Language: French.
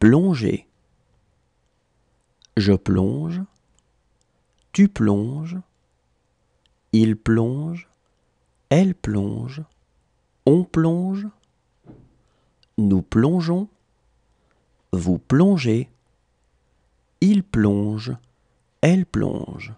plonger. Je plonge, tu plonges, il plonge, elle plonge, on plonge, nous plongeons, vous plongez, il plonge, elle plonge.